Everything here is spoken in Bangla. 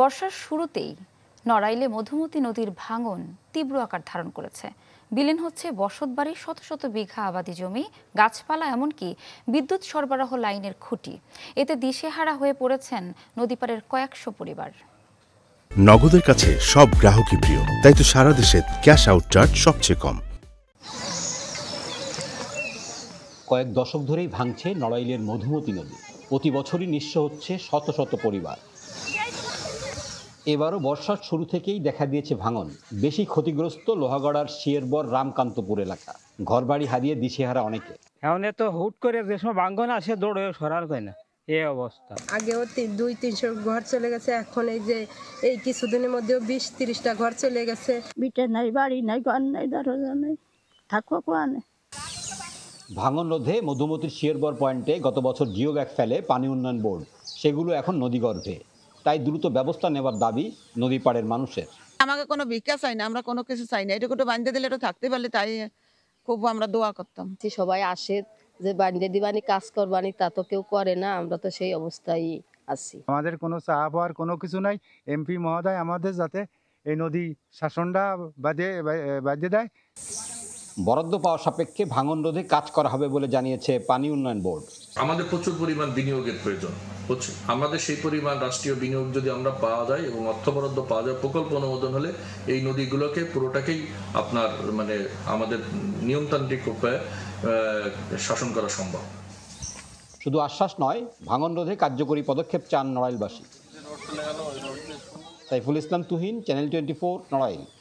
বর্ষার শুরুতেই নড়াইলে মধুমতি নদীর ভাঙন তীব্র আকার ধারণ করেছে বিলীন হচ্ছে বসতবাড়ির শত শত বিঘা আবাদি জমি গাছপালা এমনকি বিদ্যুৎ সরবরাহ লাইনের খুঁটি এতে দিশেহারা হয়ে পড়েছেন নদীপাড়ের কয়েকশো পরিবার নগদের কাছে সব গ্রাহকই প্রিয় তাই তো সারা দেশে ক্যাশ আউট চার্জ সবচেয়ে কম কয়েক দশক ধরেই ভাঙছে নড়াইলের মধুমতি নদী প্রতি বছরই নিঃস্ব হচ্ছে শত শত পরিবার এবারও বর্ষার শুরু থেকেই দেখা দিয়েছে ভাঙন বেশি ক্ষতিগ্রস্ত লোহাগড়ার শিয়েরবর রামকান্তপুর এলাকা ঘরবাড়ি হারিয়ে দিশেহারা অনেকে এখন তো হুট করে যে সময় ভাঙন আসে দৌড়ে সরার যায় না এই অবস্থা আগে আগেও দুই তিনশো ঘর চলে গেছে এখন এই যে এই কিছুদিনের মধ্যেও বিশ তিরিশটা ঘর চলে গেছে বিটে নাই বাড়ি নাই ঘর নাই দরজা নাই থাকবো কোয়ানে ভাঙন রোধে মধুমতির শিয়রবর পয়েন্টে গত বছর জিও ফেলে পানি উন্নয়ন বোর্ড সেগুলো এখন নদীগর্ভে তাই দ্রুত ব্যবস্থা নেওয়ার দাবি নদী পাড়ের মানুষের আমাকে কোনো বিকাশ চাই না আমরা কোনো কিছু চাই না এটা একটু বান্ধে দিলে এটা থাকতে পারলে তাই খুব আমরা দোয়া করতাম সবাই আসে যে বান্ধে দিবানি মানে কাজ করবানি তা তো কেউ করে না আমরা তো সেই অবস্থায় আছি আমাদের কোনো চাপ হওয়ার কোনো কিছু নাই এমপি মহোদয় আমাদের যাতে এই নদী শাসনটা বাদে বাদে দেয় বরাদ্দ পাওয়া সাপেক্ষে ভাঙন রোধে কাজ করা হবে বলে জানিয়েছে পানি উন্নয়ন বোর্ড আমাদের প্রচুর পরিমাণ বিনিয়োগের প্রয়োজন হচ্ছে আমাদের সেই পরিমাণ রাষ্ট্রীয় বিনিয়োগ যদি আমরা পাওয়া যায় এবং অর্থ বরাদ্দ পাওয়া যায় প্রকল্প অনুমোদন হলে এই নদীগুলোকে পুরোটাকেই আপনার মানে আমাদের নিয়মতান্ত্রিক উপায়ে শাসন করা সম্ভব শুধু আশ্বাস নয় ভাঙন রোধে কার্যকরী পদক্ষেপ চান নড়াইলবাসী Saiful Islam Tuhin channel twenty four Narail